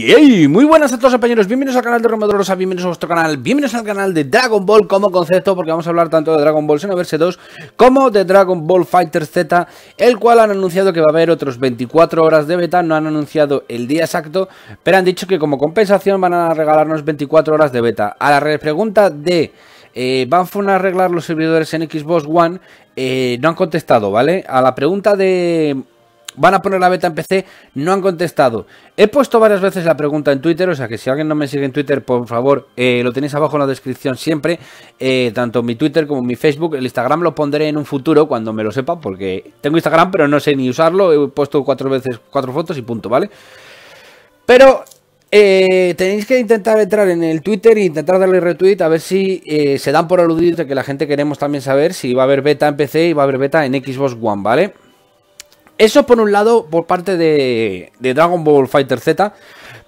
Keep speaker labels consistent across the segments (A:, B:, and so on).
A: Yey, muy buenas a todos compañeros, bienvenidos al canal de Romedorosa, bienvenidos a vuestro canal, bienvenidos al canal de Dragon Ball como concepto, porque vamos a hablar tanto de Dragon Ball Xenoverse 2 como de Dragon Ball Fighter Z, el cual han anunciado que va a haber otros 24 horas de beta, no han anunciado el día exacto, pero han dicho que como compensación van a regalarnos 24 horas de beta. A la pregunta de... Eh, van a arreglar los servidores en Xbox One. Eh, no han contestado, ¿vale? A la pregunta de Van a poner la beta en PC, no han contestado. He puesto varias veces la pregunta en Twitter, o sea que si alguien no me sigue en Twitter, por favor, eh, lo tenéis abajo en la descripción siempre, eh, tanto mi Twitter como mi Facebook. El Instagram lo pondré en un futuro cuando me lo sepa, porque tengo Instagram, pero no sé ni usarlo. He puesto cuatro veces cuatro fotos y punto, ¿vale? Pero eh, tenéis que intentar entrar en el Twitter e intentar darle retweet a ver si se dan por aludir de que la gente queremos también saber si va a haber beta en PC y va a haber beta en Xbox One, ¿vale? Eso por un lado, por parte de, Dragon Ball Fighter Z.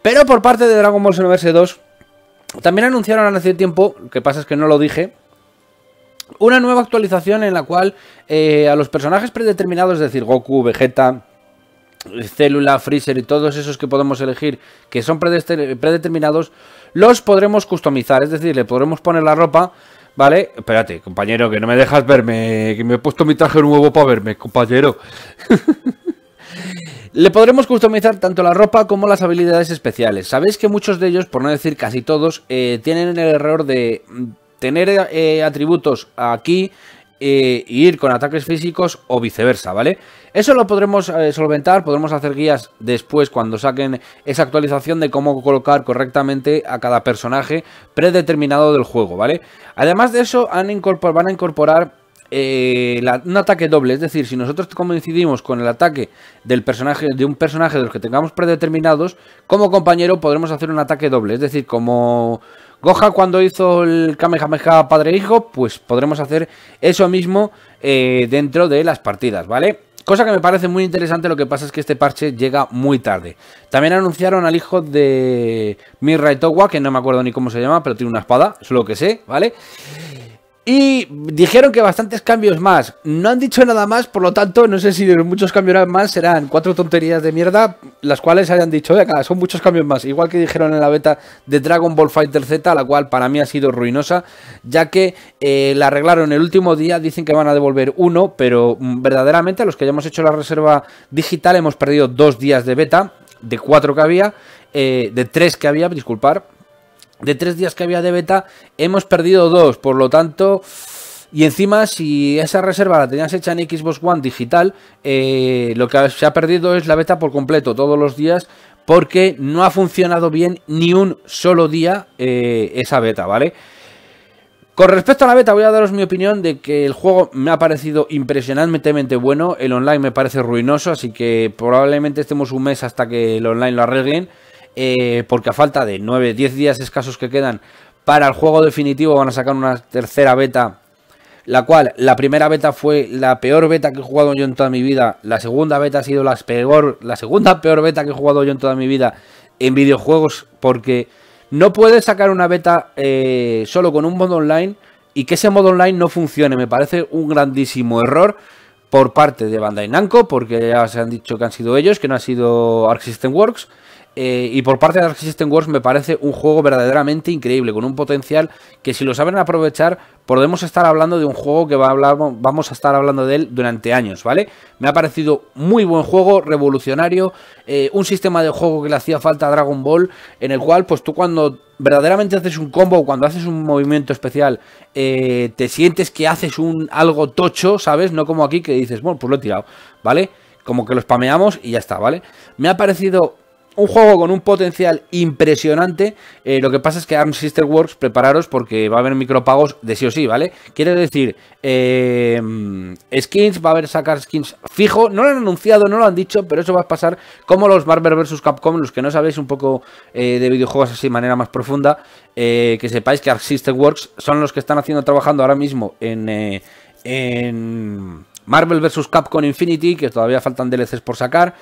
A: Pero por parte de Dragon Ball Xenoverse 2, también anunciaron hace tiempo, lo que pasa es que no lo dije, una nueva actualización en la cual eh, a los personajes predeterminados, es decir, Goku, Vegeta, Célula, Freezer y todos esos que podemos elegir que son predeterminados, los podremos customizar, es decir, le podremos poner la ropa Vale, espérate, compañero, que no me dejas verme, que me he puesto mi traje nuevo para verme, compañero. Le podremos customizar tanto la ropa como las habilidades especiales. Sabéis que muchos de ellos, por no decir casi todos, eh, tienen el error de tener eh, atributos aquí eh, ir con ataques físicos o viceversa, ¿vale? Eso lo podremos eh, solventar, podremos hacer guías después cuando saquen esa actualización de cómo colocar correctamente a cada personaje predeterminado del juego, ¿vale? Además de eso, van a incorporar eh, un ataque doble, es decir, si nosotros coincidimos con el ataque del personaje, de un personaje de los que tengamos predeterminados, como compañero podremos hacer un ataque doble, es decir, como Goja cuando hizo el Kamehameha padre-hijo, pues podremos hacer eso mismo eh, dentro de las partidas, ¿vale? Cosa que me parece muy interesante, lo que pasa es que este parche llega muy tarde. También anunciaron al hijo de Mirai Towa, que no me acuerdo ni cómo se llama, pero tiene una espada, es lo que sé, ¿vale? Y dijeron que bastantes cambios más. No han dicho nada más, por lo tanto, no sé si muchos cambios más serán cuatro tonterías de mierda, las cuales hayan dicho, acá son muchos cambios más. Igual que dijeron en la beta de Dragon Ball Fighter Z, la cual para mí ha sido ruinosa, ya que eh, la arreglaron el último día, dicen que van a devolver uno, pero mm, verdaderamente a los que hayamos hecho la reserva digital hemos perdido dos días de beta, de cuatro que había, eh, de tres que había, disculpar, de tres días que había de beta, hemos perdido dos. Por lo tanto, y encima, si esa reserva la tenías hecha en Xbox One digital, eh, lo que se ha perdido es la beta por completo, todos los días, porque no ha funcionado bien ni un solo día eh, esa beta, ¿vale? Con respecto a la beta, voy a daros mi opinión de que el juego me ha parecido impresionantemente bueno. El online me parece ruinoso, así que probablemente estemos un mes hasta que el online lo arreglen. Eh, porque a falta de 9, 10 días escasos que quedan para el juego definitivo van a sacar una tercera beta, la cual la primera beta fue la peor beta que he jugado yo en toda mi vida, la segunda beta ha sido la, peor, la segunda peor beta que he jugado yo en toda mi vida en videojuegos, porque no puedes sacar una beta eh, solo con un modo online y que ese modo online no funcione, me parece un grandísimo error por parte de Bandai Namco, porque ya se han dicho que han sido ellos, que no ha sido Arc System Works. Eh, y por parte de Dark System Wars me parece un juego verdaderamente increíble, con un potencial que si lo saben aprovechar, podemos estar hablando de un juego que va a hablar, vamos a estar hablando de él durante años, ¿vale? Me ha parecido muy buen juego, revolucionario, eh, un sistema de juego que le hacía falta a Dragon Ball, en el cual pues tú cuando verdaderamente haces un combo cuando haces un movimiento especial, eh, te sientes que haces un algo tocho, ¿sabes? No como aquí que dices, bueno, pues lo he tirado, ¿vale? Como que lo spameamos y ya está, ¿vale? Me ha parecido un juego con un potencial impresionante. Eh, lo que pasa es que Arm Sister Works, prepararos porque va a haber micropagos de sí o sí, ¿vale? Quiere decir, eh, skins, va a haber sacar skins fijo. No lo han anunciado, no lo han dicho, pero eso va a pasar como los Marvel vs. Capcom. Los que no sabéis un poco eh, de videojuegos así de manera más profunda, que sepáis que Arm Sister Works son los que están haciendo, trabajando ahora mismo en... en Marvel vs. Capcom Infinity, que todavía faltan DLCs por sacar.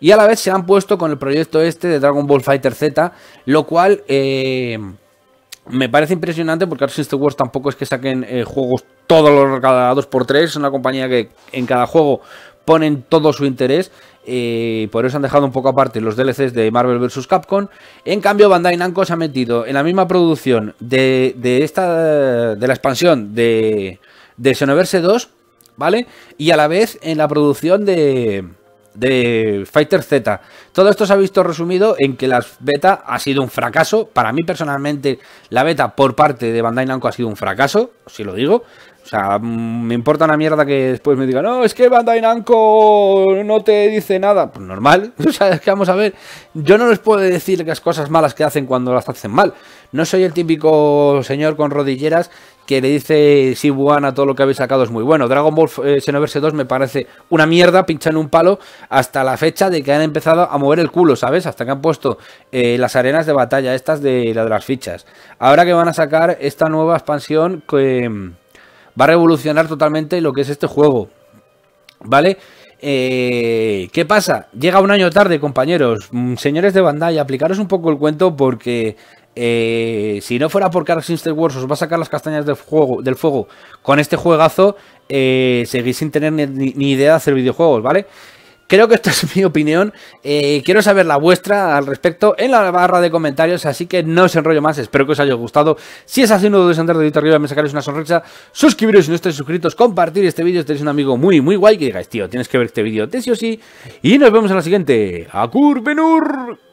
A: Y a la vez se han puesto con el proyecto este de Dragon Ball Fighter Z, lo cual eh, me parece impresionante porque Arts Wars tampoco es que saquen eh, juegos todos los cada 2x3, es una compañía que en cada juego ponen todo su interés. Eh, por eso han dejado un poco aparte los DLCs de Marvel vs. Capcom. En cambio, Bandai Namco se ha metido en la misma producción de, de esta. de la expansión de. de Xenoverse 2, ¿vale? Y a la vez en la producción de de Fighter Z. Todo esto se ha visto resumido en que la beta ha sido un fracaso. Para mí personalmente la beta por parte de Bandai Namco ha sido un fracaso, si lo digo. O sea, me importa una mierda que después me digan, no, es que Bandai Namco no te dice nada. Pues normal, o sea, es que vamos a ver, yo no les puedo decir las cosas malas que hacen cuando las hacen mal. No soy el típico señor con rodilleras que le dice si buena todo lo que habéis sacado es muy bueno. Dragon Ball eh, Xenoverse 2 me parece una mierda, en un palo hasta la fecha de que han empezado a mover el culo, ¿sabes? Hasta que han puesto eh, las arenas de batalla, estas de de las fichas. Ahora que van a sacar esta nueva expansión que mm, va a revolucionar totalmente lo que es este juego. ¿Vale? Eh, ¿Qué pasa? Llega un año tarde, compañeros. Mm, señores de Bandai, aplicaros un poco el cuento porque eh, si no fuera porque Insta Wars os va a sacar las castañas del, juego, del fuego con este juegazo, eh, seguís sin tener ni, idea de hacer videojuegos, ¿vale? Creo que esta es mi opinión. Eh, quiero saber la vuestra al respecto en la barra de comentarios, así que no os enrollo más. Espero que os haya gustado. Si es así, no dudéis en dar dedito arriba, me sacaréis una sonrisa. Suscribiros si no estáis suscritos, compartir este vídeo si tenéis un amigo muy, muy guay que digáis, tío, tienes que ver este vídeo de sí o sí. Y nos vemos en la siguiente. curvenur!